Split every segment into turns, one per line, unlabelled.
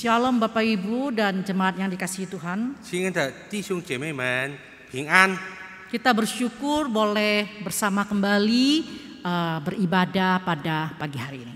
Shalom Bapak Ibu dan jemaat yang dikasihi Tuhan. Kita bersyukur boleh bersama kembali uh, beribadah pada pagi hari ini.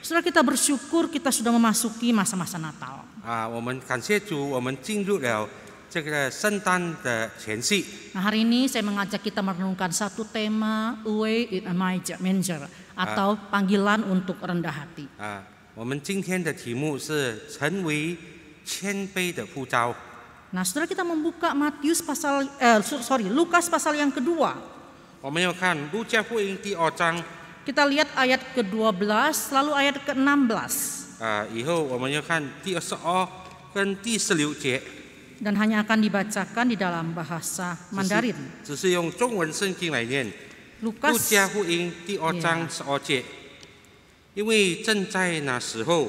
Sudah kita bersyukur kita sudah memasuki masa-masa Natal.
啊，我们感谢主，我们进入了 Nah,
hari ini saya mengajak kita merenungkan satu tema Way in a Manger atau panggilan untuk rendah hati. Ah, nah, setelah kita membuka Matius pasal eh, sorry Lukas pasal yang kedua. Kita lihat ayat ke-12 lalu ayat ke-16.
啊，以后我们要看第二十二跟第十六节。只是用中文圣经来念，互相呼应。第12章16节，因为正在那时候，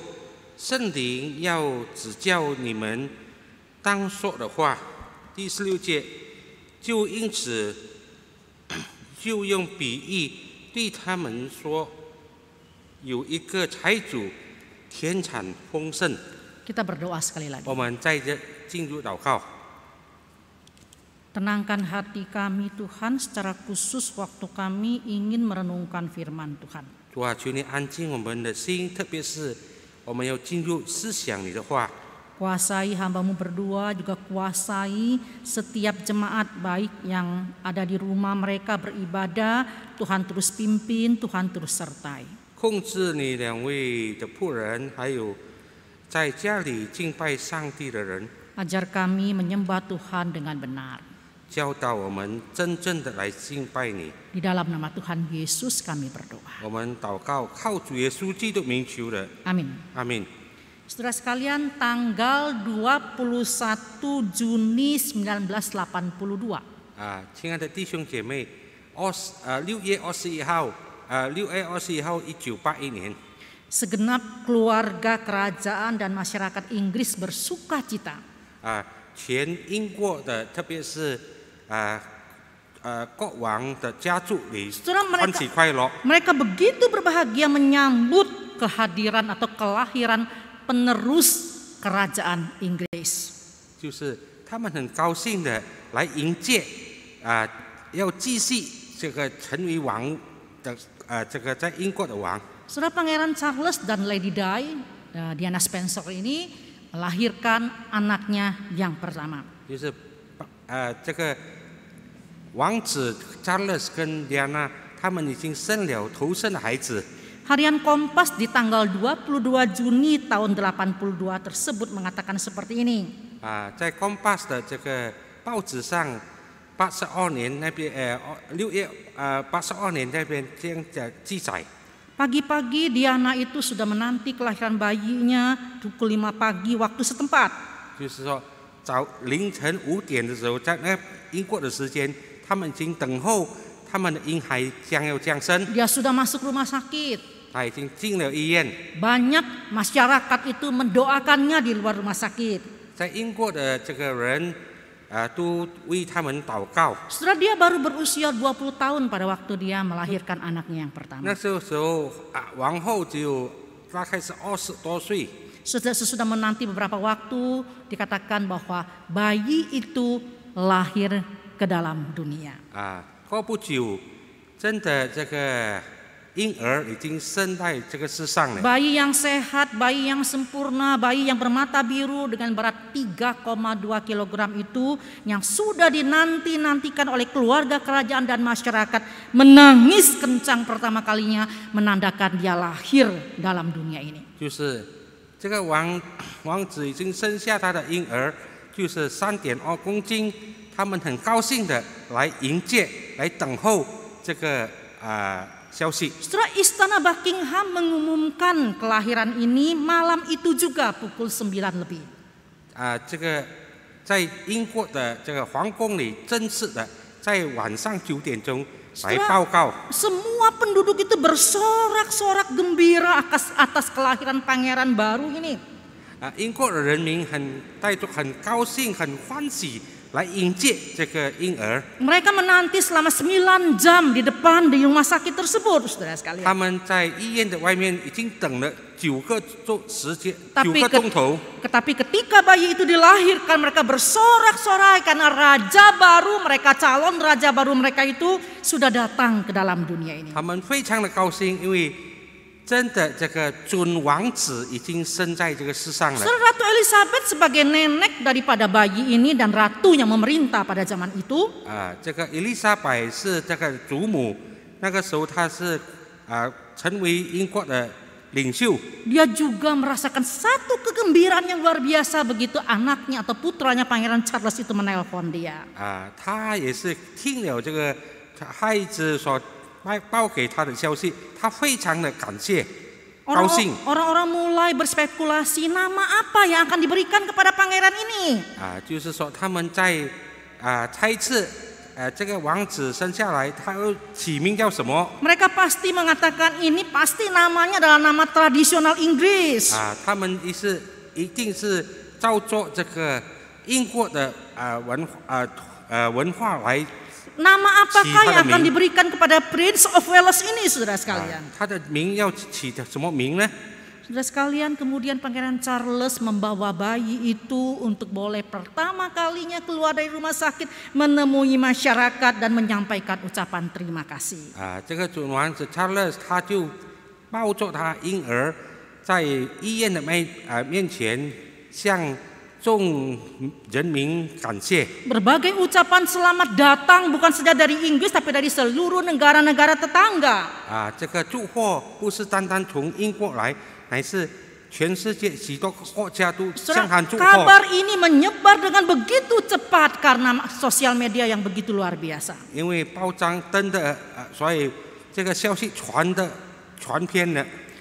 圣灵要指教你们当说的话。第16节，就因此 就用比喻对他们说，有一个财主，田产丰盛。我们在这。
Tenangkan hati kami Tuhan secara khusus waktu kami ingin merenungkan firman Tuhan. Kuasai hambamu berdua juga kuasai setiap jemaat baik yang ada di rumah mereka beribadah. Tuhan terus pimpin, Tuhan terus sertai.
控制你两位的仆人，还有在家里敬拜上帝的人。
Ajar kami menyembah Tuhan dengan benar. Di dalam nama Tuhan
Yesus kami berdoa. Amin. Amin.
Saudara sekalian, tanggal 21 Juni 1982. Segenap keluarga kerajaan dan masyarakat Inggris bersuka cita mereka begitu berbahagia menyambut kehadiran atau kelahiran penerus kerajaan Inggris.
就是他们很高兴的来迎接啊、呃，要继续这个成为王的啊、呃，这个在英国的王。
Saudara Pangeran Charles dan Lady Di, Diana Spencer ini melahirkan anaknya yang pertama.
Eh, Harian Kompas di tanggal 22 Juni
tahun 82 tersebut mengatakan seperti ini.
Ah, uh, Kompas 的这个报纸上82年那边呃6月呃82年那边这样记载。
Pagi-pagi Diana itu sudah menanti kelahiran bayinya pukul lima pagi waktu setempat.
Dia sudah masuk rumah sakit. Banyak masyarakat
itu mendoakannya di luar rumah sakit.
Ah, setelah
dia baru berusia 20 tahun pada waktu dia melahirkan anaknya yang pertama. Nah,
sesudah,
sesudah menanti beberapa waktu dikatakan bahwa bayi itu lahir ke dalam dunia.
啊，高不久，真的这个 ah, 婴儿已经生在这个世上了。
Bayi yang sehat, bayi yang sempurna, bayi yang bermata biru dengan berat 3,2 kg itu yang sudah dinanti-nantikan oleh keluarga kerajaan dan masyarakat menangis kencang pertama kalinya menandakan dia lahir dalam dunia ini.
就是这个王王子已经生下他的婴儿，就是三点二公斤，他们很高兴的来迎接，来等候这个啊。呃 setelah
istana Buckingham mengumumkan kelahiran ini malam itu juga pukul 9 lebih.
Ah, uh,
penduduk itu bersorak-sorak gembira atas atas kelahiran pangeran baru ini.
啊，英国的人民很带着很高兴、很欢喜。Ah, Er.
mereka menanti selama 9 jam di depan di rumah sakit tersebut, saudara sekalian.
Tapi, ke, tetapi
ketika bayi itu dilahirkan mereka bersorak-sorai karena raja baru mereka calon raja baru mereka itu sudah datang ke dalam dunia
ini. 真的，这个尊王子已经生在这个世上了。Saudara
Ratu Elizabeth sebagai nenek daripada bayi ini dan ratu yang memerintah pada zaman itu.
Elizabeth 是这个祖母，那个时候她是啊成为英国的领袖。
Dia juga merasakan satu kegembiraan yang luar biasa begitu anaknya atau putranya Pangeran Charles itu menelpon dia.
Ah, 报给他的消息，他非常的感谢，高兴。
orang orang mulai berspekulasi nama apa yang akan diberikan kepada pangeran ini？
啊，就是说他们在啊猜测，呃，这个王子生下来，他又起名叫什么
？mereka pasti mengatakan ini pasti namanya adalah nama tradisional Inggris。啊，
他们也是一定是照做这个英国的啊文啊呃文化来。
Nama apakah yang akan diberikan kepada Prince of Wales ini, saudara ah, sekalian?
Saudara
sekalian, kemudian Pangeran Charles membawa bayi itu untuk boleh pertama kalinya keluar dari rumah sakit, menemui masyarakat dan menyampaikan ucapan terima kasih.
Ah, Charles
Berbagai ucapan selamat datang bukan saja dari Inggris tapi dari seluruh negara-negara tetangga.
Ah, kabar
ini menyebar dengan begitu cepat karena sosial media yang begitu luar biasa.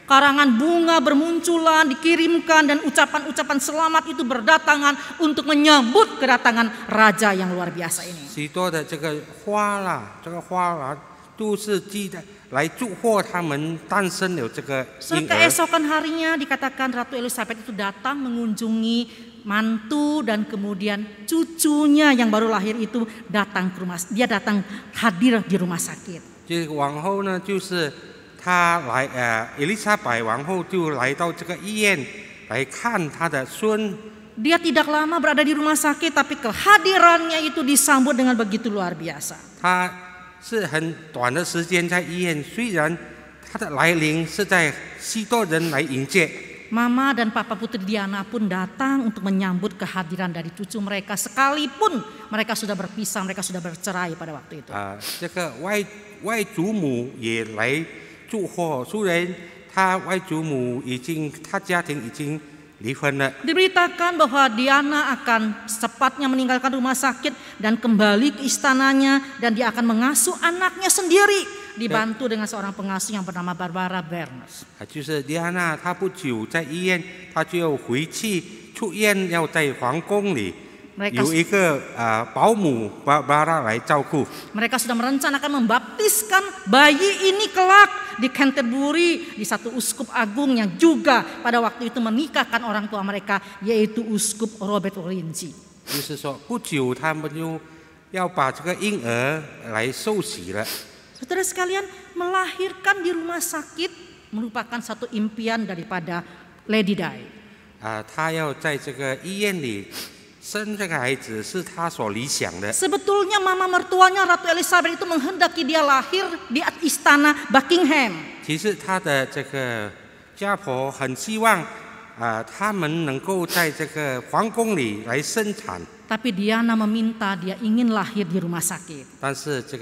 Karangan bunga bermunculan, dikirimkan dan ucapan-ucapan selamat itu berdatangan untuk menyambut kedatangan raja yang luar biasa ini.
许多的这个花啦，这个花啦，都是记得来祝贺他们诞生有这个婴
harinya dikatakan Ratu Elizabeth itu datang mengunjungi mantu dan kemudian cucunya yang baru lahir itu datang ke rumah. Dia datang hadir di rumah sakit.
他来呃，伊丽莎白王后就来到这个医院来看他的孙。
Dia tidak lama berada di rumah sakit, tapi kehadirannya itu disambut dengan begitu luar biasa.
她是很短的时间在医院，虽然她的来临是在许多人来迎接。
Mama dan Papa Putri Diana pun datang untuk menyambut kehadiran dari cucu mereka sekalipun mereka sudah berpisah, mereka sudah bercerai pada waktu
itu. Uh, 住火苏人，他外祖母已经，他家庭已经
Diberitakan bahwa Diana akan sepatnya meninggalkan rumah sakit dan kembali ke istananya dan dia akan mengasuh anaknya sendiri dibantu dengan seorang pengasuh yang bernama Barbara Bernes.
Diana, 她不久在医院，她就要回去出院，要在皇宫里。
mereka ke
ah, paumu bara cauku.
Mereka sudah merencanakan membaptiskan bayi ini kelak di Canterbury di satu uskup agung yang juga pada waktu itu menikahkan orang tua mereka yaitu uskup Robert Orinci. E, Saudara sekalian, melahirkan di rumah sakit merupakan satu impian daripada Lady Di. Ah, Sebetulnya mama mertuanya Ratu Elizabeth itu menghendaki dia lahir di istana Buckingham. Tapi Diana meminta dia ingin lahir di rumah sakit.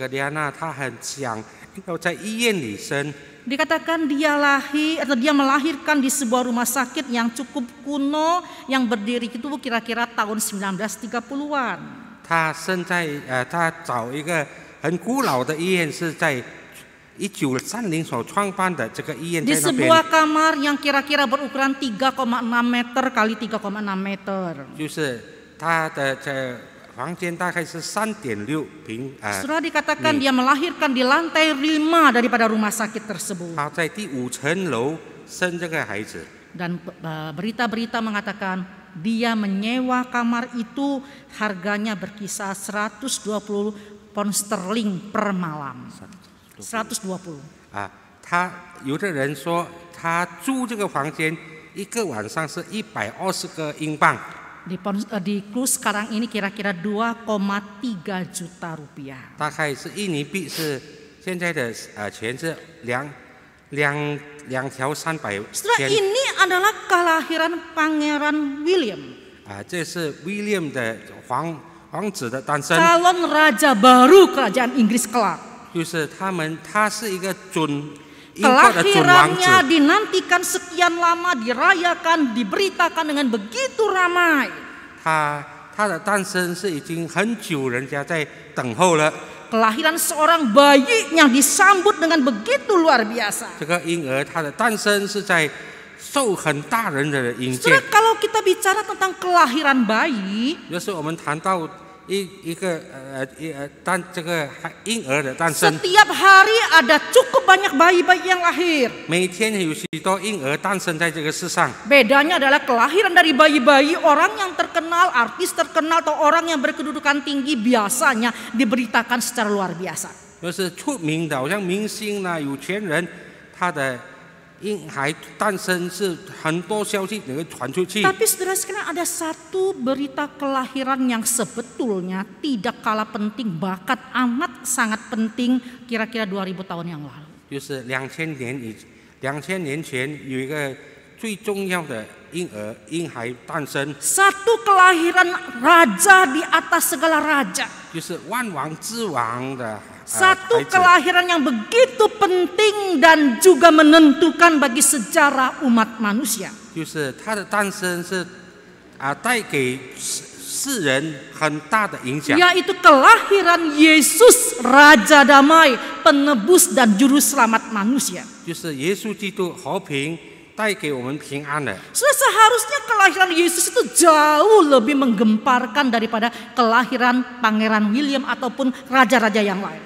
Diana 她很想要在医院里生。
Dikatakan dia lahir atau dia melahirkan di sebuah rumah sakit yang cukup kuno yang berdiri itu kira-kira tahun 1930-an.
他生在呃，他找一个很古老的医院是在一九三零所创办的这个医院 Di sebuah
kamar yang kira-kira berukuran 3,6 meter kali 3,6 meter.
Setelah dikatakan dia
melahirkan di lantai lima daripada rumah sakit tersebut. Dan e, berita-berita mengatakan dia menyewa kamar itu harganya berkisar 120 pound sterling per malam. 120.
Ah, 他有的人说他住这个房间一个晚上是一百二十个英镑。
Eh, di, di Klus sekarang ini kira-kira 2,3 juta rupiah.
大概是印尼币是现在的呃钱是两两两条三百。Saudara ah, ini
adalah kelahiran Pangeran William.
啊，这是 ah, William 的皇皇子的诞生。Calon
raja baru kerajaan Inggris kelak.
就是他们，他是一个准 Kelahirannya
dinantikan sekian lama, dirayakan, diberitakan dengan begitu ramai. Kelahiran seorang bayi yang disambut dengan begitu luar biasa.
kalau kita bicara tentang kelahiran bayi，就是我们谈到 setiap hari ada cukup
banyak bayi-bayi yang lahir. bedanya adalah kelahiran dari bayi-bayi orang yang terkenal, artis terkenal atau orang yang berkedudukan tinggi biasanya diberitakan secara luar biasa. Tapi saudara sekarang ada satu berita kelahiran yang sebetulnya tidak kalah penting bakat amat sangat penting kira-kira 2000 tahun yang lalu.
就是两千年以两千年前有一个最重要的婴儿婴孩诞生。
Satu kelahiran raja di atas segala raja.
就是万王之王的 Ah, Satu
kelahiran yang begitu penting dan juga menentukan bagi sejarah umat manusia. Yaitu kelahiran Yesus Raja Damai, penebus dan juru selamat manusia.
就是耶稣基督和平。带给我们平安的。所以 seharusnya
kelahiran Yesus itu jauh lebih menggemparkan daripada kelahiran Pangeran William ataupun raja-raja yang lain.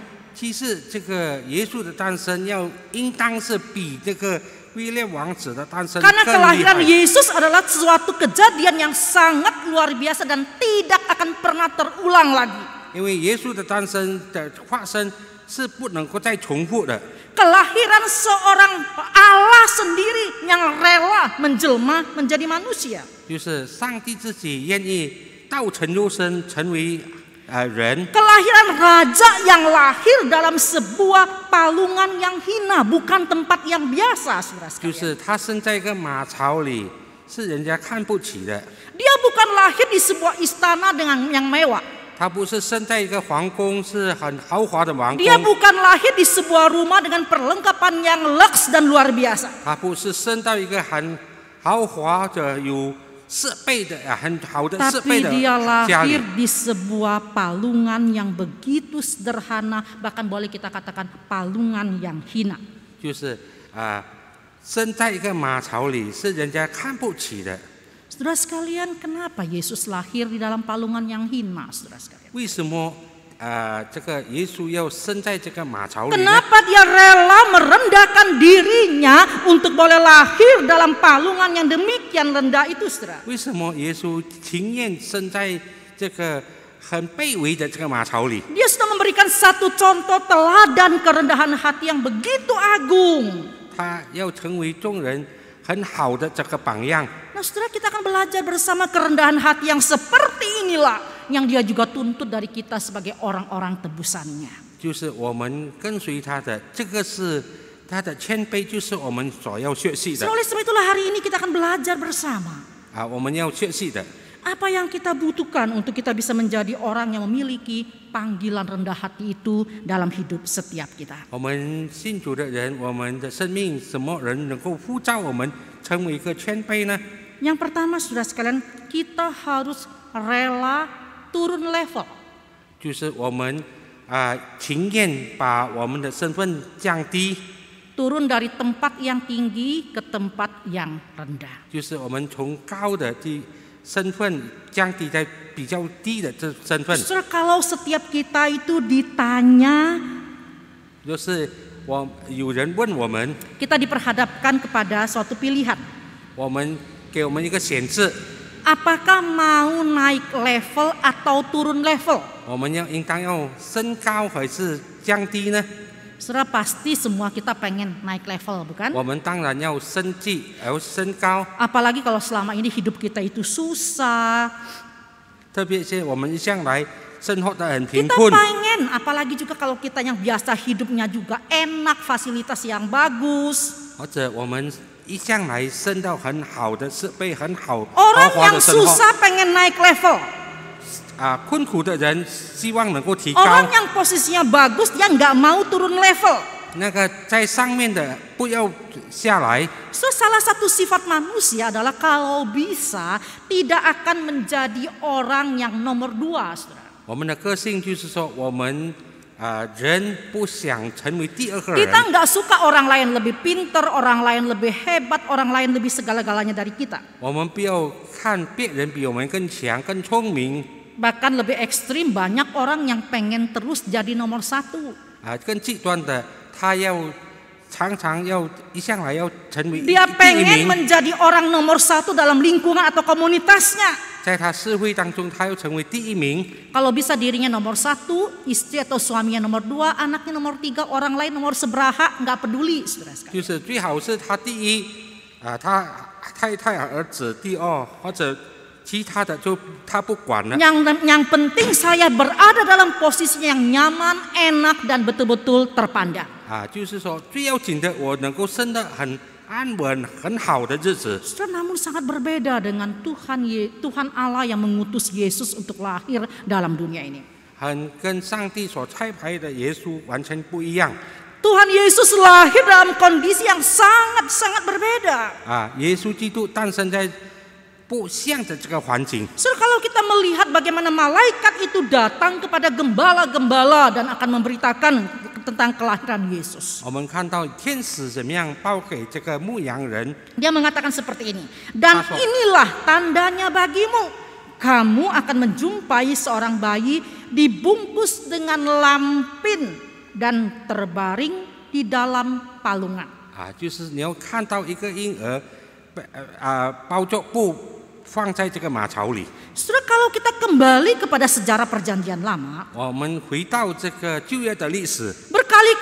Karena kelahiran Yesus adalah
suatu kejadian yang sangat luar biasa dan tidak akan pernah terulang lagi. Kelahiran seorang Allah sendiri yang rela menjelma menjadi manusia.
就是上帝自己愿意道成肉身，成为 Iron.
Kelahiran raja yang lahir dalam sebuah palungan yang hina, bukan tempat yang biasa, saudara
sekalian. Kan
dia bukan lahir di sebuah istana dengan yang mewah. Dia bukan lahir di sebuah rumah dengan perlengkapan yang lux dan luar biasa.
他不是生到一个很豪华的有 Ah, Tapi dia lahir di
sebuah palungan yang begitu sederhana, bahkan boleh kita katakan palungan yang hina.
就是啊、呃，生在一个马槽里是人家看不起的。
Saudara ah, sekalian, kenapa Yesus lahir di dalam palungan yang hina, saudara sekalian? Kenapa dia rela merendahkan dirinya untuk boleh lahir dalam palungan yang demikian rendah itu, saudara? Dia sudah memberikan satu contoh teladan kerendahan hati yang begitu agung. Nah, saudara kita akan belajar bersama kerendahan hati yang seperti inilah yang dia juga tuntut dari kita sebagai orang-orang tebusannya. Oleh sebab itulah hari ini kita akan belajar bersama. apa yang kita butuhkan untuk kita bisa menjadi orang yang memiliki panggilan rendah hati itu dalam hidup setiap kita. Yang pertama, sudah sekalian, kita harus rela turun level.
就是我们啊、呃，情愿把我们的身份降低。
turun ah, dari tempat yang tinggi ke tempat yang rendah. kalau setiap kita itu Kita diperhadapkan kepada suatu pilihan. Apakah mau naik level atau turun level?
Oh, oh,
Sudah pasti semua kita pengen naik level, bukan? Apalagi kalau selama ini
hidup kita itu susah. Kita pengen,
apalagi juga kalau kita yang biasa hidupnya juga enak, fasilitas yang bagus.
或者我们 Orang yang susah
pengen naik level. orang yang posisinya bagus yang nggak mau turun level. salah satu sifat manusia adalah kalau bisa tidak akan menjadi orang yang nomor dua.
Ah, er kita
nggak suka orang lain lebih pinter, orang lain lebih hebat, orang lain lebih segala-galanya dari kita.
Kan kan kan
Bahkan lebih ekstrim banyak orang yang pengen terus jadi nomor satu.
Ah, Dia pengen menjadi
orang nomor satu dalam lingkungan atau komunitasnya. Kalau bisa dirinya nomor satu, istri atau suaminya nomor dua, anaknya nomor tiga, orang lain nomor seberapa, nggak peduli, saudara yang penting saya berada dalam posisinya yang nyaman, enak dan betul-betul terpandang namun sangat berbeda dengan Tuhan Tuhan Allah yang mengutus Yesus untuk lahir dalam dunia ini.
Tuhan Yesus lahir
dalam kondisi yang sangat sangat berbeda.
Ah, Yesus 基督诞生在不像的这个环境。
Saudara, kalau kita melihat bagaimana malaikat itu datang kepada gembala-gembala dan akan memberitakan tentang kelahiran Yesus. Dia mengatakan seperti ini. Dan inilah tandanya bagimu. Kamu akan menjumpai seorang bayi dibungkus dengan lampin dan terbaring di dalam palungan.
Ah, sudah
kalau kita kembali kepada sejarah perjanjian lama, kali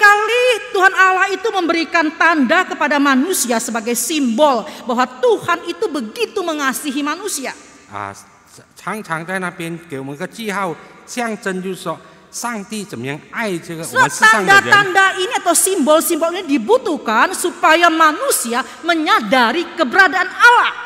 Tuhan Allah itu memberikan tanda kepada manusia sebagai simbol bahwa Tuhan itu begitu mengasihi manusia.
Ah, tanda tanda
ini atau simbol-simbol ini dibutuhkan supaya manusia menyadari keberadaan Allah.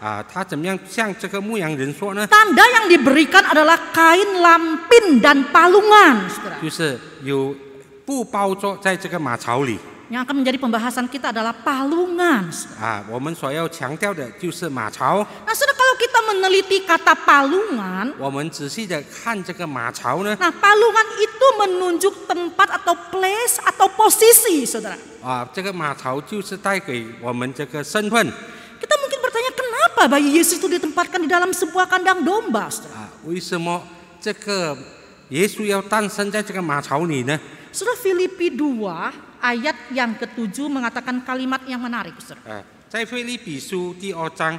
啊，他怎么样向这个牧羊人说呢？Tanda yang
diberikan adalah kain lampin dan palungan, saudara. akan menjadi pembahasan kita adalah palungan.
啊，我们所要强调的就是马槽。
Nah, sudah kalau kita meneliti kata palungan,
我们仔细的看这个马槽呢，nah
palungan itu menunjuk tempat atau place atau posisi, saudara.
啊，这个马槽就是带给我们这个身份。
Mula bayi Yesus itu ditempatkan di dalam sebuah kandang domba. Ah,
eh, nah. Saudara. Surah
Filipi 2 ayat yang ketujuh mengatakan kalimat yang menarik. Saudara.
Ah, kan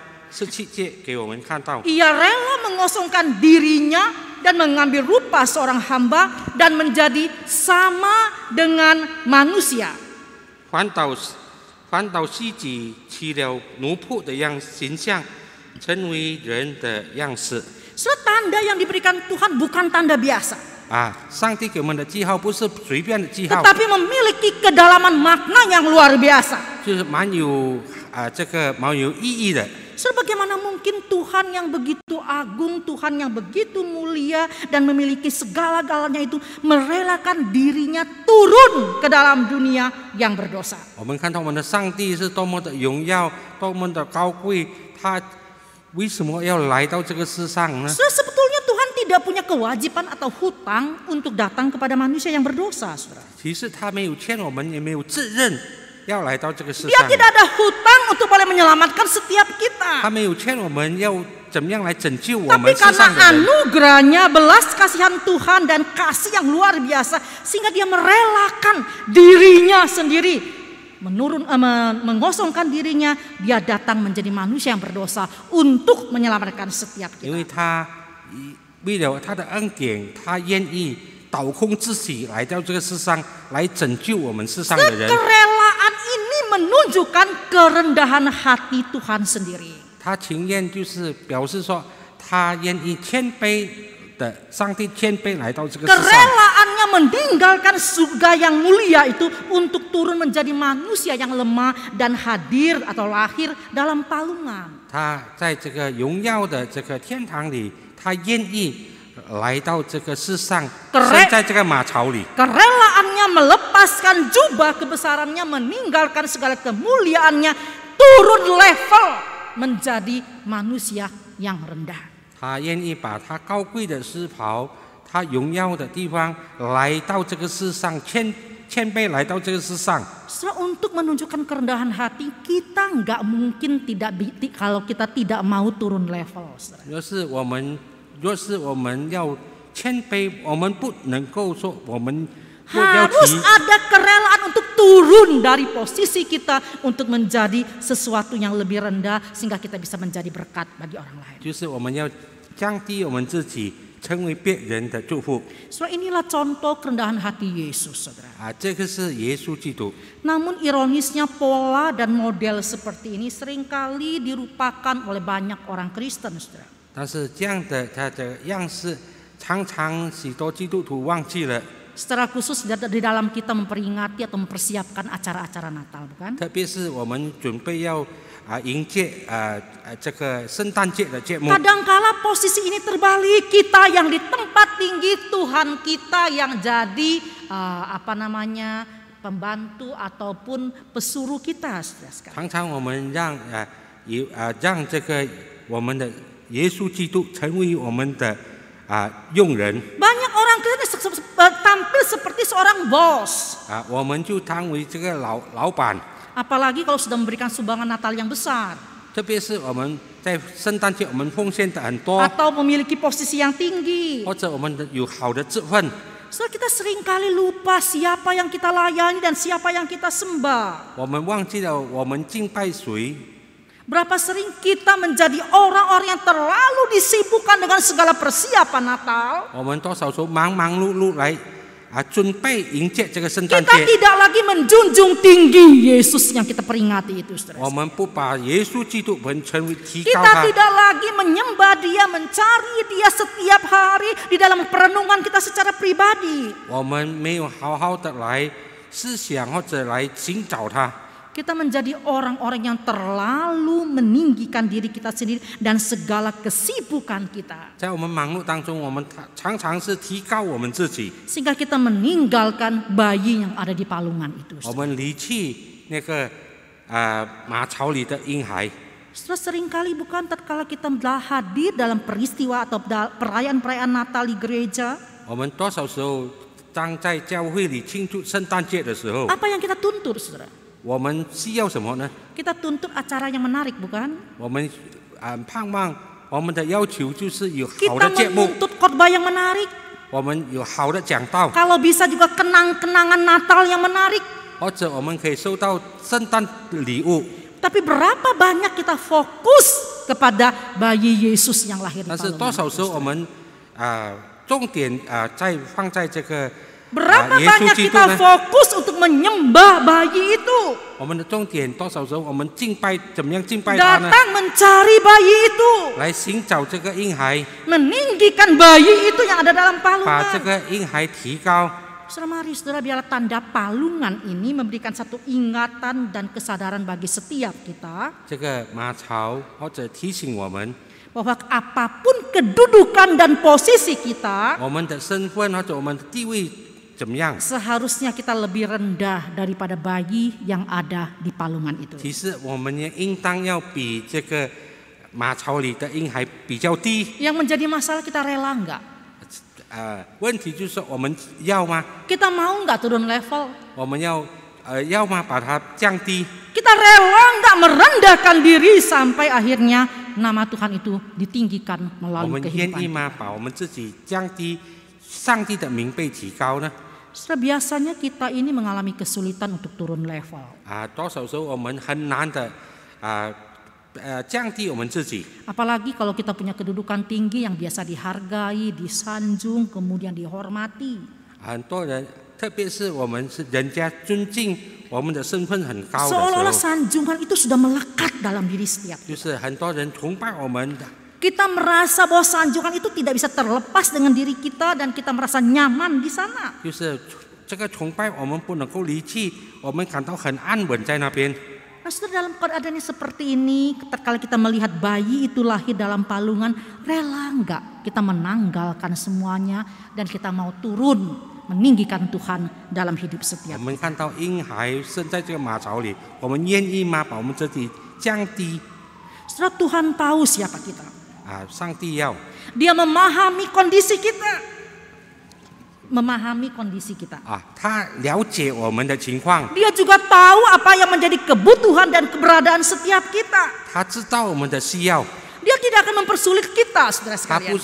Ia
rela mengosongkan dirinya dan mengambil rupa seorang hamba dan menjadi sama dengan manusia.
Kan 反倒自己起了奴仆的样形象，成为人的样式。
Sebab yang diberikan Tuhan bukan tanda biasa. Ah, memiliki kedalaman makna yang luar biasa. Sebagaimana mungkin Tuhan yang begitu agung, Tuhan yang begitu mulia dan memiliki segala-galanya itu merelakan dirinya turun ke dalam dunia yang berdosa.
Kan nah.
Sebetulnya Tuhan tidak punya kewajiban atau hutang untuk datang kepada manusia yang berdosa, saudara.
要来到这个世上。Dia tidak ada hutang untuk boleh menyelamatkan setiap kita. Tapi
karena belas kasihan Tuhan dan kasih yang luar biasa sehingga dia merelakan dirinya sendiri menurun eh, mengosongkan dirinya dia datang menjadi manusia yang berdosa untuk menyelamatkan setiap kita menunjukkan kerendahan
hati Tuhan
sendiri. Kerelaannya meninggalkan surga yang mulia itu untuk turun menjadi manusia yang lemah dan hadir atau lahir dalam palungan.
他在这个荣耀的这个天堂里，他愿意。
Kerelaannya melepaskan jubah kebesarannya, meninggalkan segala kemuliaannya, turun level menjadi manusia yang rendah. untuk menunjukkan kerendahan hati kita nggak mungkin tidak kalau kita tidak mau turun level.
若是我们要谦卑，我们不能够说我们。Harus
ada kerelaan untuk turun dari posisi kita untuk menjadi sesuatu yang lebih rendah sehingga kita bisa menjadi berkat bagi orang lain. Surah inilah contoh kerendahan hati Yesus, saudara. Ah, Namun ironisnya pola dan model seperti ini seringkali dirupakan oleh banyak orang Kristen, saudara.
但是这样的它的样式，常常许多基督徒忘记了。
secara khusus di dalam kita memperingati atau mempersiapkan acara-acara Natal, bukan? Kadangkala posisi ini terbalik kita yang di tempat tinggi Tuhan kita yang jadi uh, apa namanya pembantu ataupun pesuruh kita.
耶稣基督成为我们的啊用人。
banyak orang Kristen tampil seperti seorang bos. Apalagi kalau sudah memberikan sumbangan Natal yang
besar. Atau memiliki posisi yang tinggi. kita seringkali lupa siapa yang
kita layani dan siapa yang kita sembah. Berapa sering kita menjadi orang-orang yang terlalu disibukkan dengan segala persiapan Natal?
Eh. Kita tidak
lagi menjunjung tinggi Yesus yang kita peringati itu.
Kita tidak
lagi menyembah Dia, mencari Dia setiap hari di dalam perenungan kita secara pribadi kita menjadi orang-orang yang terlalu meninggikan diri kita sendiri dan segala kesibukan kita.
Sehingga
kita meninggalkan bayi yang ada di palungan itu. Setelah seringkali bukan tatkala kita telah hadir dalam peristiwa atau perayaan-perayaan Natal di gereja. Apa yang kita tuntut, saudara?
Nah.
Kita tuntut acara yang menarik, bukan?
我们嗯盼望我们的要求就是有好 ah, Kita
khotbah yang menarik. bisa juga kenang-kenangan Natal
yang menarik. 或者我们可以收到圣诞礼物。Tapi berapa banyak kita fokus kepada bayi Yesus yang lahir Berapa nah, banyak kita eh. fokus untuk menyembah bayi itu? Datang
mencari bayi itu. Meninggikan bayi itu yang ada dalam palungan. Saudara mari saudara biarlah tanda palungan ini memberikan satu ingatan dan kesadaran bagi setiap kita. Bahwa apapun kedudukan dan posisi kita, seharusnya kita lebih rendah daripada bayi yang ada di palungan itu. Yang menjadi masalah kita rela enggak? Ah, kita mau enggak turun level? Eh, kita rela enggak merendahkan diri sampai akhirnya nama Tuhan itu ditinggikan melalui kehidupan. Saudara biasanya kita ini mengalami kesulitan untuk turun level. Apalagi kalau kita punya kedudukan tinggi yang biasa dihargai, disanjung, kemudian dihormati.
Ah, seolah olah
sanjungan itu sudah melekat dalam diri setiap.
kita.
Kita merasa bahwa sanjungan itu tidak bisa terlepas dengan diri kita dan kita merasa nyaman di sana. Nah, dalam keadaan seperti ini, kalau kita melihat bayi itu lahir dalam palungan, rela enggak kita menanggalkan semuanya dan kita mau turun meninggikan Tuhan dalam hidup setiap kita. Setelah Tuhan tahu siapa kita. Dia memahami kondisi kita memahami kondisi kita.
Ah, Dia
juga tahu apa yang menjadi kebutuhan dan keberadaan setiap kita. Dia tidak akan mempersulit kita, saudara sekalian.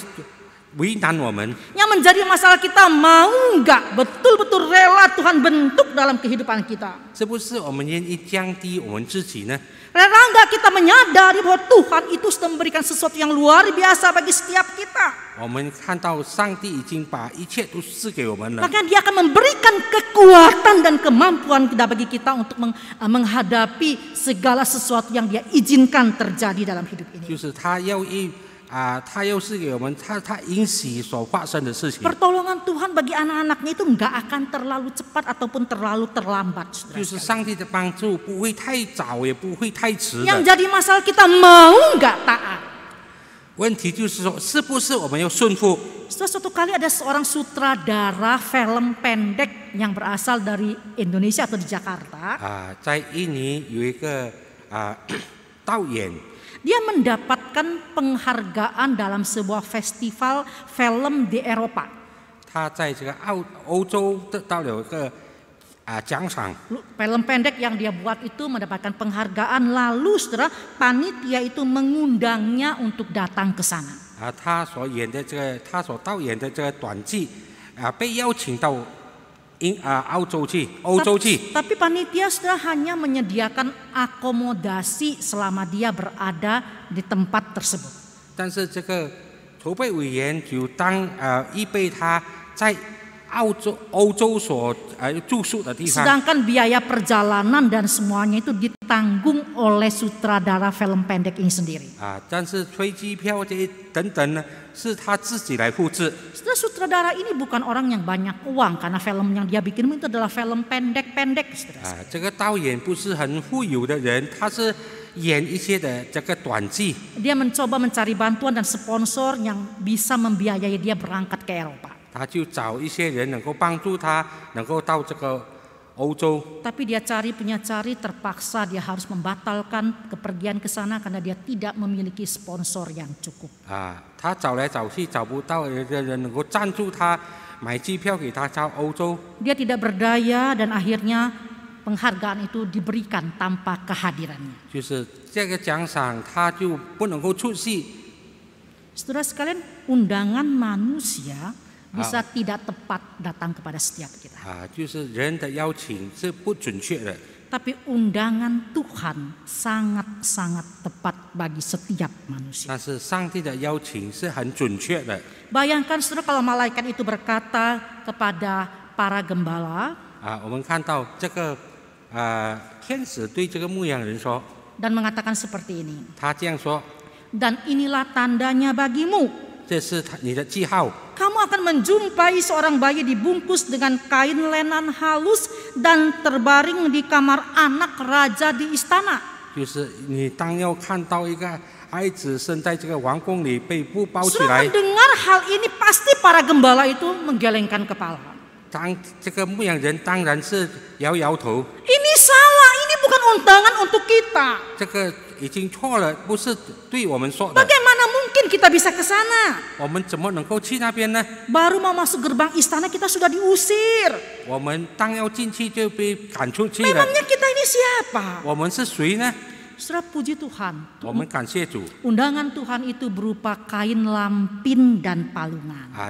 Yang
menjadi masalah kita mau nggak betul-betul rela Tuhan bentuk dalam kehidupan kita. Rela nggak kita menyadari bahwa Tuhan itu sudah memberikan sesuatu yang luar biasa bagi setiap kita.
Kan Maka
dia akan memberikan kekuatan dan kemampuan kita bagi kita untuk eh, menghadapi segala sesuatu yang dia izinkan terjadi dalam hidup ini. Pertolongan Tuhan bagi anak-anaknya itu nggak akan terlalu cepat ataupun
terlalu terlambat. 就是上帝的帮助不会太早，也不会太迟。Yang jadi
masalah kita mau nggak taat. suatu kali ada seorang sutradara film pendek yang berasal dari Indonesia atau di Jakarta.
啊，在印尼有一个啊导演。Ah,
Dia mendapatkan penghargaan dalam sebuah festival film di Eropa. Film pendek yang dia buat itu mendapatkan penghargaan lalu setelah panitia itu mengundangnya untuk datang ke sana.
啊，他所演的这个，他所导演的这个短剧，啊，被邀请到 In, uh, Auto Tapi,
panitia sudah hanya menyediakan akomodasi selama dia berada di tempat tersebut.
但是这个筹备委员就当呃预备他在 Eh, Sedangkan
biaya perjalanan dan semuanya itu ditanggung oleh sutradara film pendek ini sendiri. Ah, sutradara ini bukan orang yang banyak uang karena film yang dia bikin itu adalah film pendek-pendek. Ah, mencoba mencari bantuan dan sponsor yang bisa membiayai dia berangkat ke Eropa.
他就找一些人能够帮助他，能够到这个欧洲。
Tapi dia cari punya cari terpaksa dia harus membatalkan kepergian ke sana karena dia tidak memiliki sponsor yang cukup.
啊，他找来找去找不到一个人能够赞助他，买机票给他到欧洲。
Dia tidak berdaya dan akhirnya penghargaan itu diberikan tanpa kehadirannya.
就是这个奖赏，他就不能够出席。
Saudara sekalian, undangan manusia bisa ah. tidak tepat datang kepada setiap kita. Ah, Tapi undangan Tuhan sangat-sangat tepat bagi setiap manusia. Nah, Bayangkan saudara kalau malaikat itu berkata kepada para gembala.
Ah, kan
ah mengatakan seperti ini. Dan inilah tandanya bagimu.
Kamu
akan menjumpai seorang bayi dibungkus dengan kain lenan halus dan terbaring di kamar anak raja di istana.
就是你当要看到一个孩子生在这个王宫里被布包起来。
mendengar hal ini pasti para gembala itu menggelengkan kepala. salah, ini bukan undangan untuk kita mungkin kita bisa ke sana.
Nah.
Baru mau masuk gerbang istana kita sudah diusir.
Nah. Memangnya kita ini siapa? Nah. Serap puji Tuhan.
Undangan Tuhan itu berupa kain lampin dan palungan. Ah,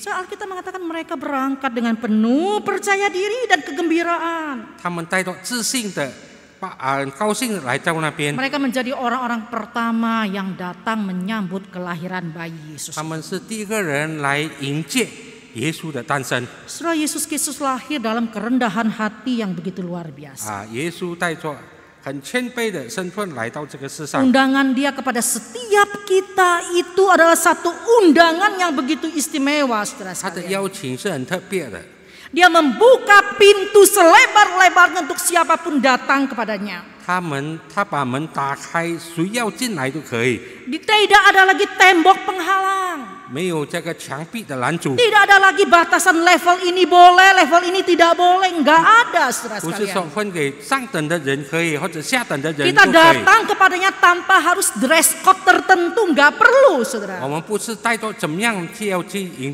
Saat kita mengatakan mereka berangkat dengan
penuh percaya
diri dan kegembiraan.
Ah, mereka
menjadi orang-orang pertama yang datang menyambut kelahiran bayi Yesus. Surah Yesus Kristus lahir dalam kerendahan hati yang begitu luar biasa. Ah, Undangan dia kepada setiap kita itu adalah satu undangan yang begitu istimewa, saudara Dia membuka pintu selebar-lebarnya untuk siapapun datang kepadanya. Tidak ada lagi tembok penghalang.
Tidak
ada lagi batasan level ini boleh, level ini tidak boleh, nggak ada saudara
Kita datang
kepadanya tanpa harus dress code tertentu, nggak perlu saudara.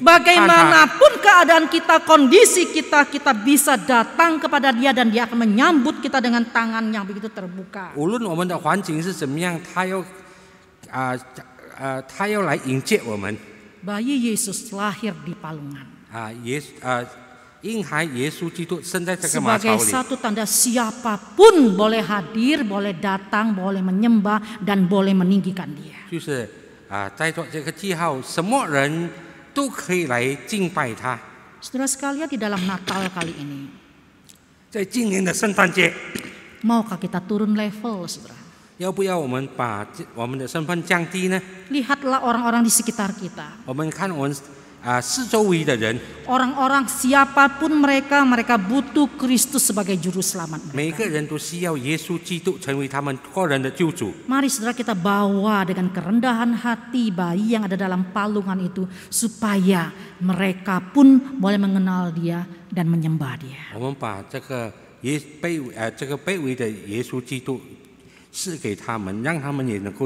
Bagaimanapun
keadaan kita, kondisi kita, kita bisa datang kepada dia dan dia akan menyambut kita dengan tangan yang begitu terbuka.
无论我们的环境是怎么样，他要啊啊、呃呃，他要来迎接我们。
bayi Yesus lahir di palungan.
Ah, Yesus, ah, 婴孩耶稣基督生在这个马槽里。Sebagai satu
tanda siapapun boleh hadir, boleh datang, boleh menyembah dan boleh meninggikan dia.
就是啊，在做这个记号，什么人都可以来敬拜他。
Saudara sekalian di dalam Natal kali ini. maukah kita turun level, saudara?
Lihatlah
orang orang-orang di sekitar kita. orang siapapun mereka, mereka butuh Kristus sebagai juru selamat mereka. Mari saudara kita bawa dengan kerendahan hati bayi yang ada dalam palungan itu supaya mereka pun boleh mengenal dia dan menyembah dia.
赐给他们，让他们也能够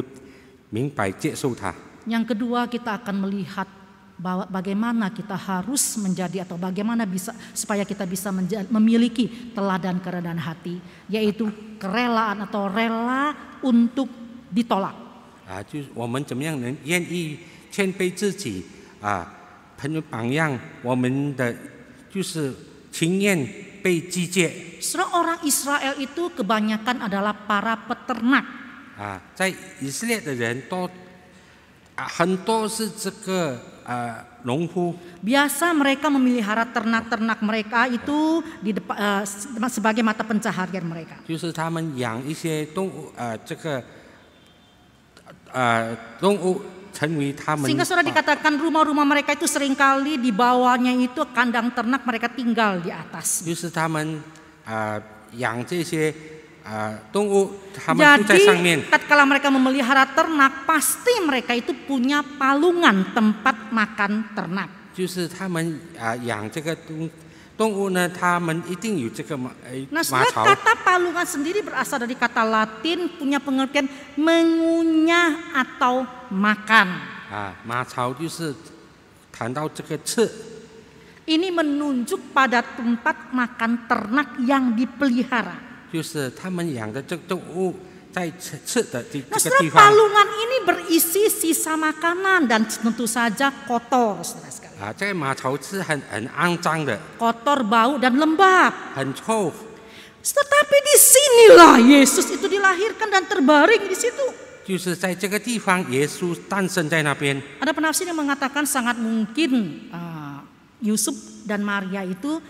明白接受他。
Yang kedua kita akan melihat bahwa bagaimana kita harus menjadi atau bagaimana bisa supaya kita bisa memiliki teladan kerendahan hati yaitu kerelaan atau rela untuk ditolak. Ah, orang Israel itu kebanyakan adalah
para peternak. 啊，在以色列的人都啊很多是这个呃农夫。Biasa ah, ah, mereka memelihara ternak-ternak
mereka itu di depan uh, ah, sebagai mata pencaharian mereka.
就是他们养一些动物，呃，这个呃动物。sehingga saudara
dikatakan rumah-rumah mereka itu seringkali di bawahnya itu kandang ternak mereka tinggal di atas.
Uh, uh, Jadi
tatkala mereka memelihara ternak, pasti mereka itu punya palungan tempat makan ternak.
就是他们啊养这个东动物呢，它们一定有这个马哎马 Nah, 槽 kata
palungan sendiri berasal dari kata Latin punya pengertian mengunyah atau makan. Ah, ini menunjuk pada tempat makan ternak yang dipelihara.
就是他们养的这个动物 Nah, setelah palungan
ini berisi sisa makanan dan tentu saja kotor, saudara Kotor, bau dan lembab. Tetapi disinilah Yesus itu dilahirkan dan terbaring di situ. Ada penafsir yang mengatakan sangat mungkin uh, Yusuf dan Maria itu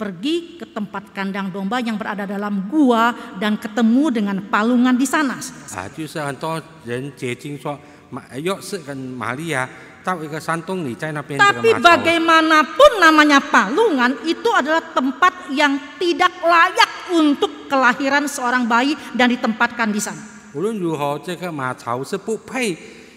pergi ke tempat kandang domba yang berada dalam gua dan ketemu dengan palungan di sana.
Ah, kan Tapi
bagaimanapun namanya palungan itu adalah tempat yang tidak layak untuk kelahiran seorang bayi dan
ditempatkan di sana.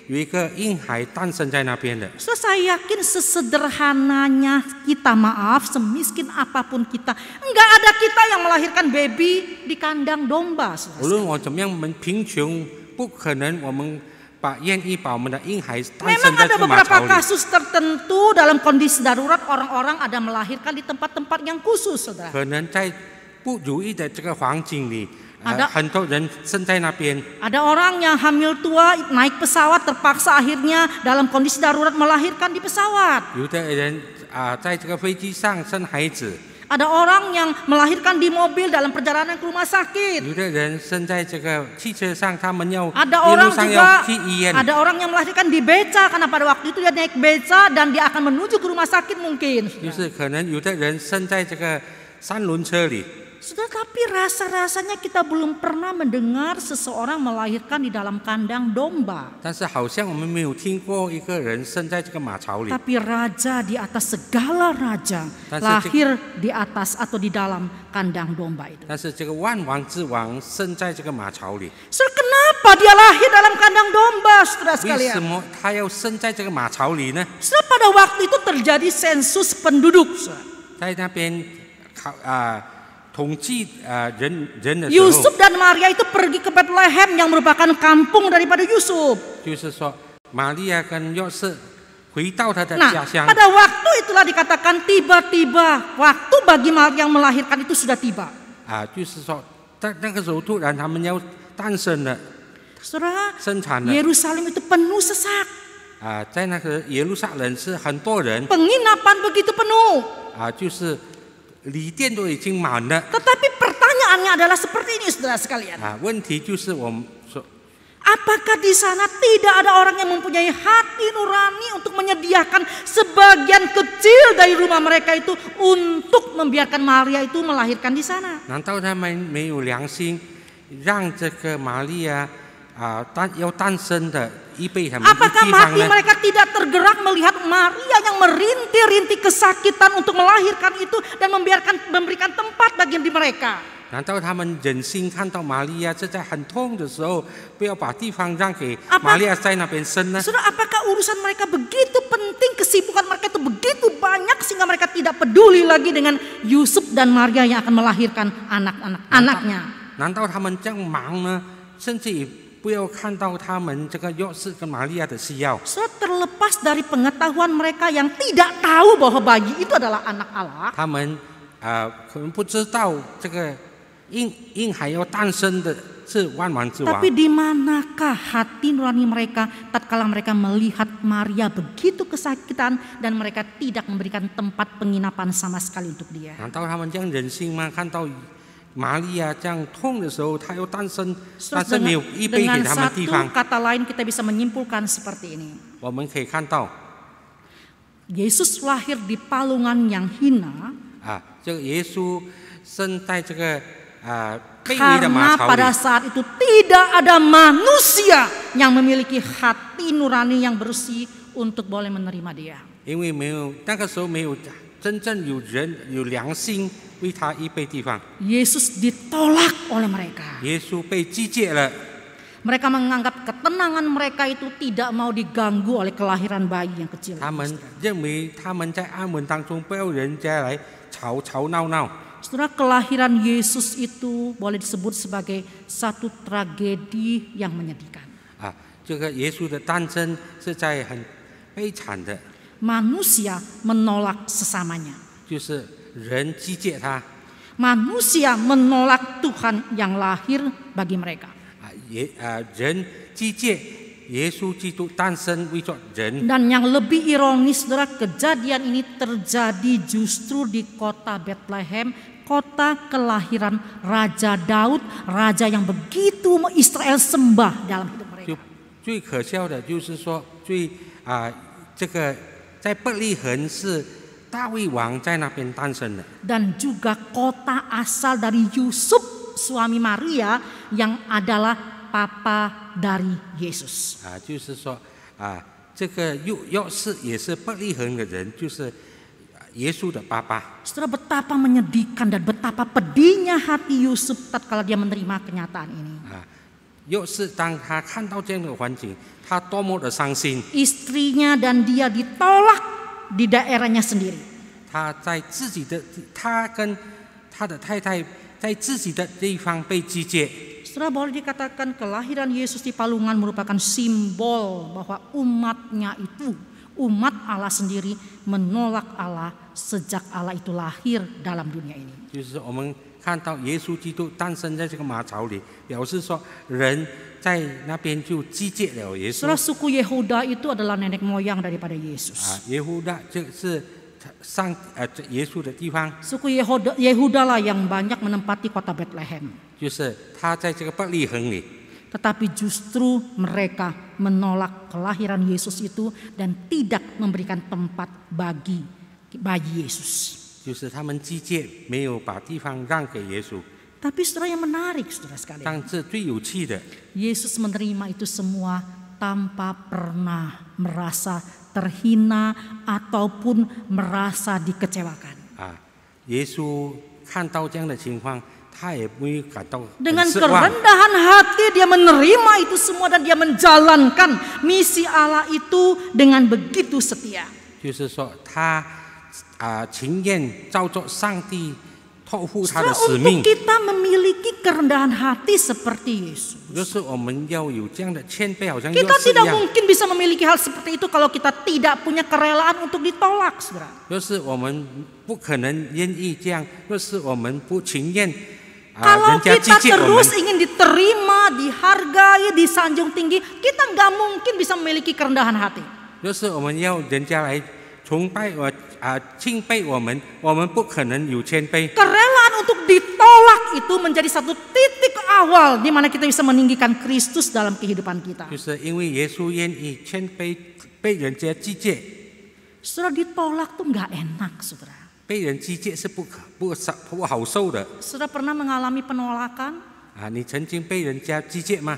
有一个婴孩诞生在那边的。
So, saya sesederhananya kita maaf, semiskin apapun kita, enggak ada kita yang melahirkan baby di kandang domba.
ada beberapa kasus
tertentu dalam kondisi darurat orang-orang ada melahirkan di tempat-tempat yang khusus, saudara. Nah, ada orang yang hamil tua naik pesawat terpaksa akhirnya dalam kondisi darurat melahirkan di pesawat. Ah, ada orang yang melahirkan di mobil dalam perjalanan ke rumah sakit.
Ada orang juga ada orang
yang melahirkan di beca karena pada waktu itu dia naik beca dan dia akan menuju ke rumah sakit mungkin. Sudah tapi rasa-rasanya kita belum pernah mendengar seseorang melahirkan di dalam kandang domba.
Tapi
raja di atas segala raja lahir di atas atau di dalam kandang domba itu. So, kenapa dia lahir dalam kandang domba, saudara sekalian? So, pada waktu itu terjadi sensus penduduk. So.
在那边考啊。Uh Uh, Yusuf
dan Maria itu pergi ke Bethlehem yang merupakan kampung daripada Yusuf.
Kan nah, pada
waktu itulah dikatakan tiba-tiba waktu bagi Maria yang melahirkan itu sudah tiba.
啊，就是说，在那个时候突然他们要诞生了。Saudara, ah,
Yerusalem itu penuh sesak. Ah, Penginapan begitu penuh.
啊，就是。Ah, tetapi
pertanyaannya adalah seperti ini saudara sekalian. Apakah di sana tidak ada orang yang mempunyai hati nurani untuk menyediakan sebagian kecil dari rumah mereka itu untuk membiarkan Maria itu melahirkan di sana?
难道他们没有良心，让这个玛利亚？Ah, apakah mati mereka
tidak tergerak melihat Maria yang merintih-rintih kesakitan untuk melahirkan itu dan membiarkan memberikan tempat bagi di mereka? Sudah apakah urusan mereka begitu penting, kesibukan mereka itu begitu banyak sehingga mereka tidak peduli lagi dengan Yusuf dan Maria yang akan melahirkan anak-anak anaknya?
难道他们这样忙呢？甚至不要看到他们这个约瑟跟玛利亚的需要。
Terlepas dari pengetahuan mereka yang tidak tahu bahwa bayi itu adalah anak Allah. di manakah hati nurani mereka tatkala mereka melihat Maria begitu kesakitan dan mereka tidak memberikan tempat penginapan sama sekali untuk dia?
kata
lain kita bisa menyimpulkan seperti ini. lahir di palungan yang hina. pada saat itu tidak ada manusia yang memiliki hati nurani yang bersih untuk boleh menerima dia.
因为没有那个时候没有真正有人有良心
Yesus ditolak oleh mereka. Mereka menganggap ketenangan mereka itu tidak mau diganggu oleh kelahiran bayi yang kecil. Setelah kelahiran Yesus itu boleh disebut sebagai satu tragedi yang menyedihkan. Ah, Manusia menolak sesamanya.
就是人击戒他。
Manusia menolak Tuhan yang lahir bagi mereka.
啊，耶啊，人击戒耶稣基督诞生为作人。Dan
yang lebih ironis adalah kejadian ini terjadi justru di kota Bethlehem, kota kelahiran Raja Daud, raja yang begitu Israel sembah dalam hidup mereka. Dan juga kota asal dari Yusuf suami Maria yang adalah papa dari
Yesus. Ah, ah
Setelah betapa menyedihkan dan betapa pedihnya hati Yusuf tatkala dia menerima kenyataan ini.
Ah, 又是当他看到这样的环境，他多么的伤心。
Istrinya kan dan dia ditolak di daerahnya sendiri. Setelah boleh dikatakan kelahiran Yesus di Palungan merupakan simbol bahwa umatnya itu, umat Allah sendiri menolak Allah sejak Allah itu lahir dalam dunia ini.
就是我们看到耶稣基督诞生在这个马槽里，表示说人在那边就击戒了耶稣。Setelah
suku Yehuda itu adalah nenek moyang daripada Yesus. 啊，
耶户大这是上呃这耶稣的地方
，Suku ah, ah, Yehuda, Yehuda lah yang banyak menempati kota Bethlehem. Tetapi justru mereka menolak kelahiran Yesus itu dan tidak memberikan tempat bagi bayi Yesus. Tapi saudara yang menarik saudara sekalian. Yesus menerima itu semua tanpa pernah merasa terhina ataupun merasa dikecewakan.
Ah, Yesus dengan kerendahan
hati dia menerima itu semua dan dia menjalankan misi Allah itu dengan begitu setia.
就是说，他啊、呃、情愿照着上帝 setelah untuk kita
memiliki kerendahan hati seperti Yesus.
Kita tidak mungkin
bisa memiliki hal seperti itu kalau kita tidak punya kerelaan untuk ditolak, saudara.
Ah, kalau kita terus ingin
diterima, dihargai, disanjung tinggi, kita nggak mungkin bisa memiliki kerendahan hati.
就是我们要人家来崇拜我啊敬拜我们，我们不可能有谦卑。
Kerelaan untuk ditolak itu menjadi satu titik awal di mana kita bisa meninggikan Kristus dalam kehidupan kita. Saudara ditolak tuh nggak enak, saudara.
被人击戒是不可不少不好受的。
Saudara pernah mengalami penolakan?
啊，你曾经被人家击戒吗？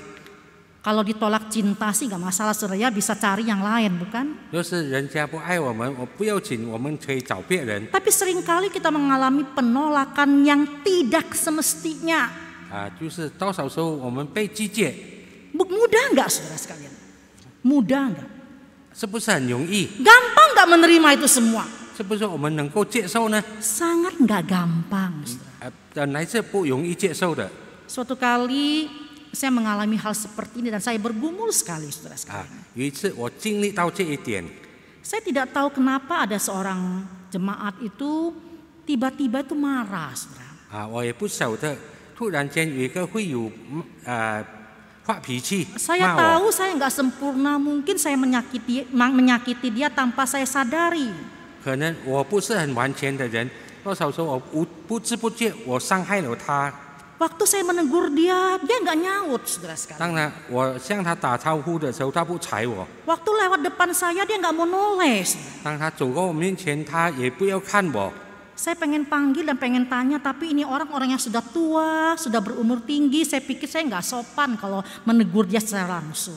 kalau ditolak cinta sih nggak masalah, Surya bisa cari yang lain, bukan? Eh, Tapi seringkali kita mengalami penolakan yang tidak semestinya.
Ah, mudah nggak saudara sekalian? Mudah nggak? Gampang nggak menerima itu semua? Sangat nggak
gampang. Eh, Suatu kali saya mengalami hal seperti ini dan saya bergumul sekali saudara
ah, sekalian. Ah,
saya tidak tahu kenapa ada seorang jemaat itu tiba-tiba itu marah saudara.
Ah, ya saya ah, tahu
saya nggak sempurna, mungkin saya menyakiti menyakiti dia tanpa saya sadari. Waktu saya menegur dia, dia nggak nyaut, saudara sekalian. lewat depan saya, dia nggak mau noleh.
Ya, ya, kan,
saya pengen panggil dan pengen tanya, tapi ini orang-orang yang sudah tua, sudah berumur tinggi. Saya pikir saya nggak sopan kalau menegur dia secara langsung.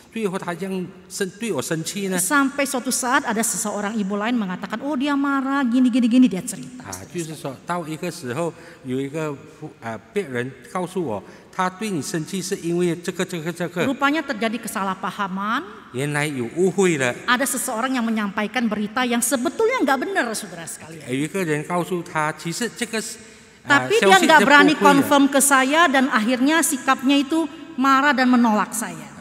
Sampai
suatu saat ada seseorang ibu lain mengatakan, oh dia marah, gini gini gini dia
cerita. Ah, ah
Rupanya terjadi kesalahpahaman. Ya, ada seseorang yang menyampaikan berita yang sebetulnya nggak benar, saudara sekalian.
Ya, ah, Tapi dia nggak berani konfirm
ke saya dan akhirnya sikapnya itu marah dan menolak saya.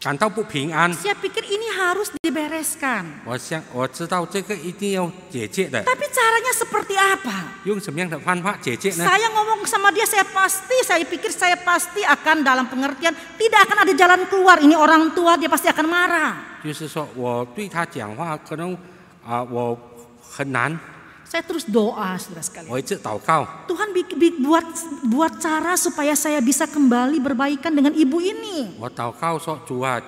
Saya
pikir ini harus dibereskan. Oh, oh, caranya seperti apa?
ngomong
sama dia, saya pasti, saya pikir saya pasti akan dalam pengertian tidak akan ada jalan keluar. Ini orang tua, dia pasti akan marah. Saya terus doa, saudara sekalian.
Oh itu tahu kau.
Tuhan buat buat cara supaya saya bisa kembali berbaikan dengan ibu ini.
Oh tahu kau sok jua,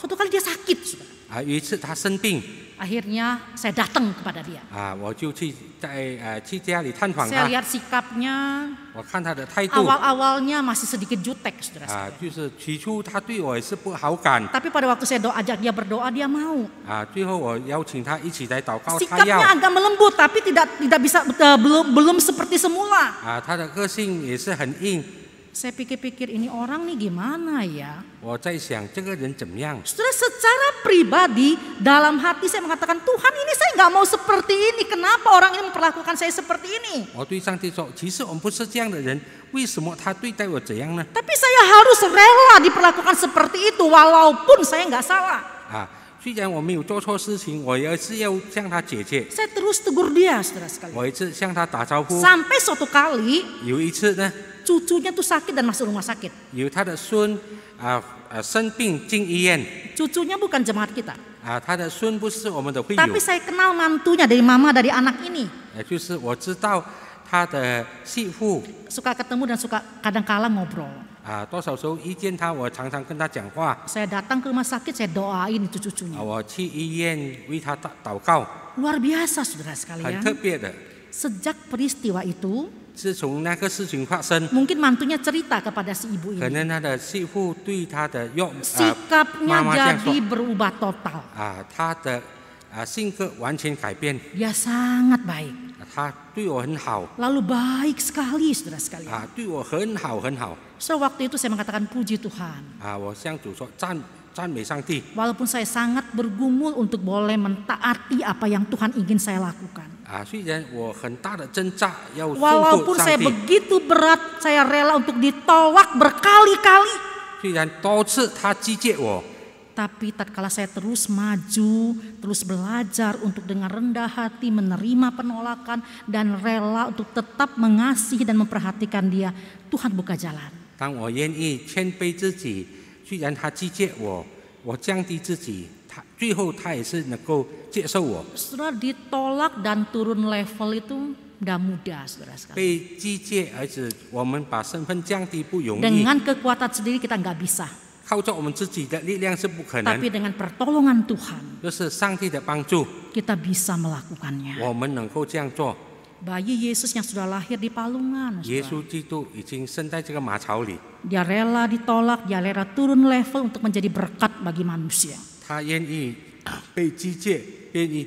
Suatu kali dia sakit,
saudara. sakit. Ah,
Akhirnya saya datang kepada dia.
Ah, eh, saya ah. lihat
sikapnya
awal
awalnya masih sedikit jutek, saudara.
啊，就是起初他对我也是不好感。
Tapi pada waktu saya doa ajak dia berdoa, dia mau.
啊，最后我邀请他一起来祷告，他要。Sikapnya
agak melembut, tapi tidak tidak bisa uh, belum belum seperti semula. saya pikir pikir-pikir ini orang nih gimana ya?
我在想这个人怎么样
？Saudara secara pribadi dalam hati saya mengatakan Tuhan ini saya nggak mau seperti ini. Kenapa orang ini memperlakukan saya seperti ini? Nah. Tapi saya harus rela diperlakukan seperti itu walaupun saya nggak salah. Saya terus tegur dia, saudara Sampai suatu kali. Nah. cucunya tuh sakit dan masuk rumah sakit. Cucunya bukan jemaat kita. Tapi saya kenal mantunya dari mama dari anak ini. Suka ketemu dan suka kadang kala ngobrol. saya datang ke rumah sakit, saya doain itu cucunya. Luar biasa saudara sekalian. Sejak peristiwa itu, Mungkin mantunya cerita kepada si ibu ini.
Sikapnya jadi
berubah total. Dia sangat baik. Lalu baik sekali, saudara sekalian. So waktu itu saya mengatakan puji Tuhan. Walaupun saya sangat bergumul untuk boleh mentaati apa yang Tuhan ingin saya lakukan.
Ah, ya, Walaupun saya
begitu berat, saya rela untuk ditolak berkali-kali. Tapi tatkala saya terus maju, terus belajar untuk dengan rendah hati menerima penolakan dan rela untuk tetap mengasihi dan memperhatikan dia, Tuhan buka jalan.
Tang 当我愿意谦卑自己，虽然他拒绝我，我降低自己，
setelah ditolak dan turun level itu tidak mudah, saudara
sekalian. Dengan
kekuatan sendiri kita nggak bisa. Tapi dengan pertolongan Tuhan, kita bisa
melakukannya.
Bayi Yesus yang sudah lahir di palungan,
Yesus saudara.
dia rela ditolak, dia rela turun level untuk menjadi berkat bagi manusia.
他愿意被机械，愿意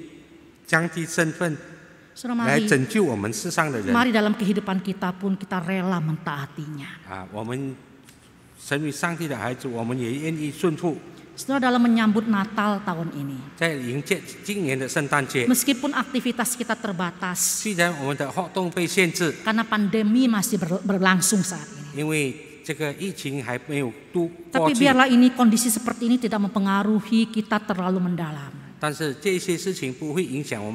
降低身份，来拯救我们世上的人。Mari
dalam kehidupan kita pun kita rela mentaatinya. dalam menyambut Natal tahun ini. Meskipun aktivitas kita terbatas。
虽然我们的活动被限制。
Karena pandemi masih berlangsung saat
ini。因为 tapi biarlah
ini kondisi seperti ini tidak mempengaruhi kita terlalu mendalam.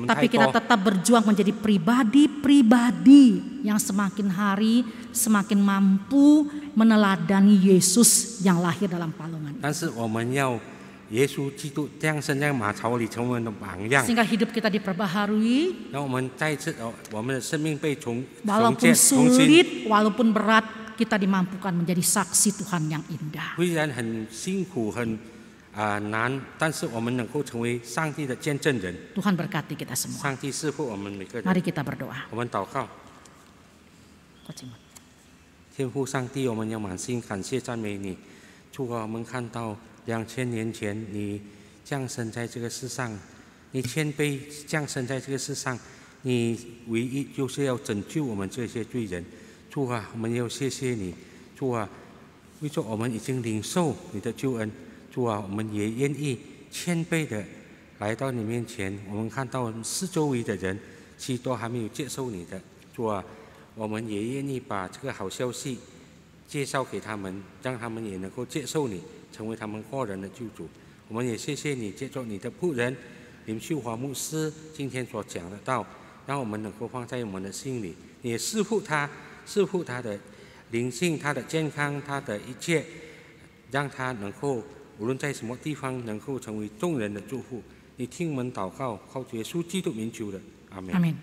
Tapi kita tetap berjuang menjadi pribadi-pribadi yang semakin hari semakin mampu meneladani Yesus yang lahir dalam palungan.
Oh, Sehingga
hidup kita diperbaharui.
Oh, walaupun sulit,
walaupun berat, kita dimampukan menjadi saksi Tuhan yang indah.
Tuhan berkati kita semua. 上帝赐福我们每个人。Mari kita berdoa. 我们祷告，天父上帝，我们要满心感谢赞美你。主啊，我们看到两千年前你降生在这个世上，你谦卑降生在这个世上，你唯一就是要拯救我们这些罪人。主啊，我们要谢谢你，主啊，为说我们已经领受你的救恩，主啊，我们也愿意谦卑的来到你面前。我们看到四周围的人，其实都还没有接受你的主啊，我们也愿意把这个好消息介绍给他们，让他们也能够接受你，成为他们个人的救主。我们也谢谢你，借着你的仆人林秀华牧师今天所讲的道，让我们能够放在我们的心里，也似乎他。守护他的灵性，他的健康，他的一切，让他能够无论在什么地方，能够成为众人的祝福。你听闻祷告靠耶稣基督，民族的阿门。